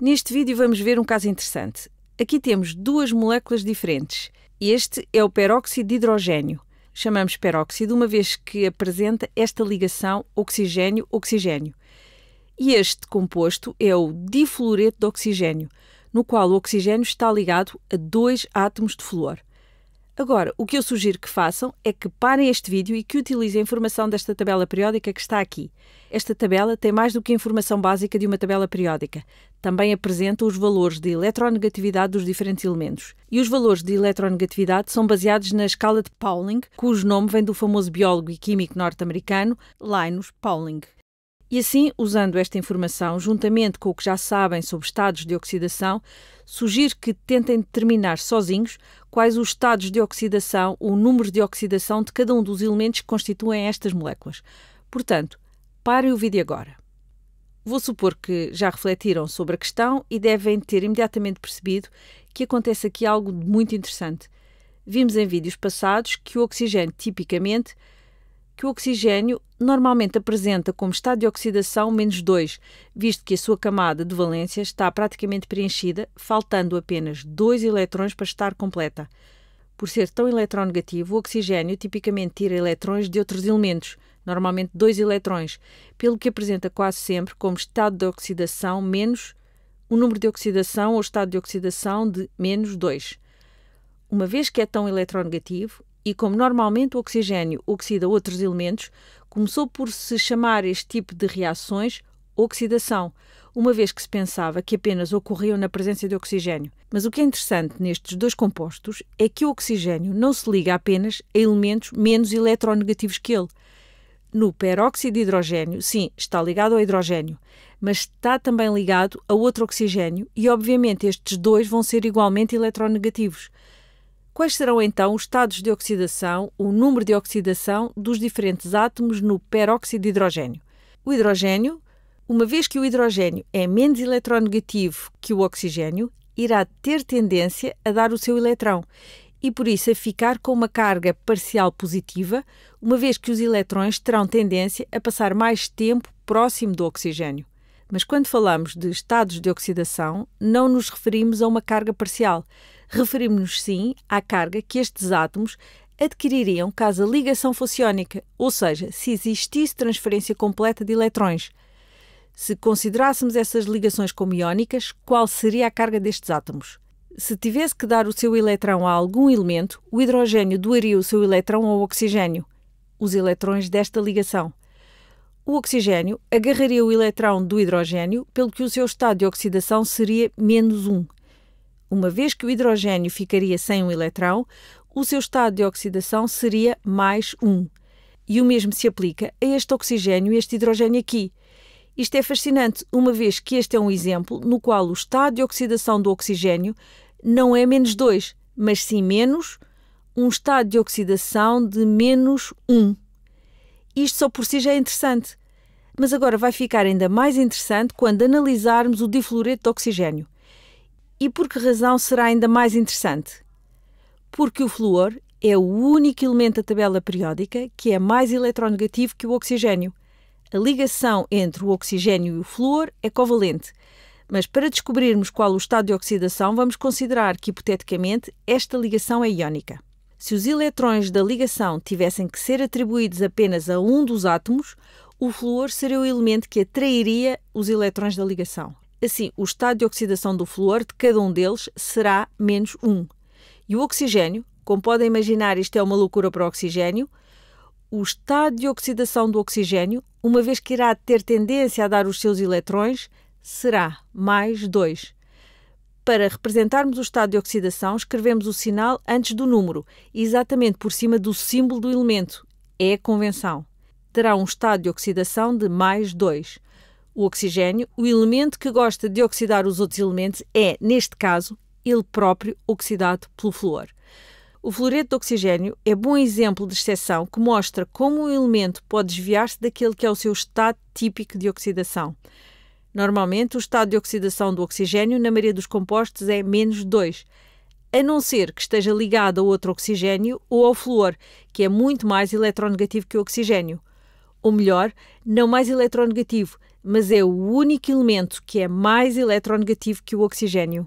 Neste vídeo vamos ver um caso interessante. Aqui temos duas moléculas diferentes. Este é o peróxido de hidrogênio. Chamamos peróxido uma vez que apresenta esta ligação oxigênio-oxigênio. E este composto é o difluoreto de oxigênio, no qual o oxigênio está ligado a dois átomos de flúor. Agora, o que eu sugiro que façam é que parem este vídeo e que utilizem a informação desta tabela periódica que está aqui. Esta tabela tem mais do que a informação básica de uma tabela periódica. Também apresenta os valores de eletronegatividade dos diferentes elementos. E os valores de eletronegatividade são baseados na escala de Pauling, cujo nome vem do famoso biólogo e químico norte-americano Linus Pauling. E assim, usando esta informação, juntamente com o que já sabem sobre estados de oxidação, sugiro que tentem determinar sozinhos quais os estados de oxidação ou números de oxidação de cada um dos elementos que constituem estas moléculas. Portanto, pare o vídeo agora. Vou supor que já refletiram sobre a questão e devem ter imediatamente percebido que acontece aqui algo muito interessante. Vimos em vídeos passados que o oxigênio, tipicamente, que o oxigênio normalmente apresenta como estado de oxidação menos 2, visto que a sua camada de valência está praticamente preenchida, faltando apenas 2 eletrões para estar completa. Por ser tão eletronegativo, o oxigênio tipicamente tira eletrões de outros elementos, normalmente 2 eletrões, pelo que apresenta quase sempre como estado de oxidação menos o número de oxidação ou estado de oxidação de menos 2. Uma vez que é tão eletronegativo, e como normalmente o oxigênio oxida outros elementos, Começou por se chamar este tipo de reações oxidação, uma vez que se pensava que apenas ocorriam na presença de oxigênio. Mas o que é interessante nestes dois compostos é que o oxigênio não se liga apenas a elementos menos eletronegativos que ele. No peróxido de hidrogênio, sim, está ligado ao hidrogênio, mas está também ligado a outro oxigênio e, obviamente, estes dois vão ser igualmente eletronegativos. Quais serão então os estados de oxidação, o número de oxidação dos diferentes átomos no peróxido de hidrogênio? O hidrogênio, uma vez que o hidrogênio é menos eletronegativo que o oxigênio, irá ter tendência a dar o seu eletrão e por isso a ficar com uma carga parcial positiva, uma vez que os eletrões terão tendência a passar mais tempo próximo do oxigênio. Mas quando falamos de estados de oxidação, não nos referimos a uma carga parcial referimos-nos sim à carga que estes átomos adquiririam caso a ligação fosse iónica, ou seja, se existisse transferência completa de eletrões. Se considerássemos essas ligações como iónicas, qual seria a carga destes átomos? Se tivesse que dar o seu eletrão a algum elemento, o hidrogênio doaria o seu eletrão ao oxigênio, os eletrões desta ligação. O oxigênio agarraria o eletrão do hidrogênio, pelo que o seu estado de oxidação seria menos 1. Uma vez que o hidrogênio ficaria sem um eletrão, o seu estado de oxidação seria mais 1. E o mesmo se aplica a este oxigênio e este hidrogênio aqui. Isto é fascinante, uma vez que este é um exemplo no qual o estado de oxidação do oxigênio não é menos 2, mas sim menos um estado de oxidação de menos 1. Isto só por si já é interessante, mas agora vai ficar ainda mais interessante quando analisarmos o difluoreto de oxigênio. E por que razão será ainda mais interessante? Porque o flúor é o único elemento da tabela periódica que é mais eletronegativo que o oxigênio. A ligação entre o oxigênio e o flúor é covalente. Mas para descobrirmos qual o estado de oxidação, vamos considerar que, hipoteticamente, esta ligação é iónica. Se os eletrões da ligação tivessem que ser atribuídos apenas a um dos átomos, o flúor seria o elemento que atrairia os eletrões da ligação. Assim, o estado de oxidação do flúor de cada um deles será menos 1. E o oxigênio, como podem imaginar, isto é uma loucura para o oxigênio, o estado de oxidação do oxigênio, uma vez que irá ter tendência a dar os seus eletrões, será mais 2. Para representarmos o estado de oxidação, escrevemos o sinal antes do número, exatamente por cima do símbolo do elemento. É a convenção. Terá um estado de oxidação de mais 2 o oxigênio, o elemento que gosta de oxidar os outros elementos é, neste caso, ele próprio oxidado pelo flúor. O fluoreto de oxigênio é bom exemplo de exceção que mostra como um elemento pode desviar-se daquele que é o seu estado típico de oxidação. Normalmente, o estado de oxidação do oxigênio na maioria dos compostos é menos 2, a não ser que esteja ligado a outro oxigênio ou ao flúor, que é muito mais eletronegativo que o oxigênio ou melhor, não mais eletronegativo, mas é o único elemento que é mais eletronegativo que o oxigênio.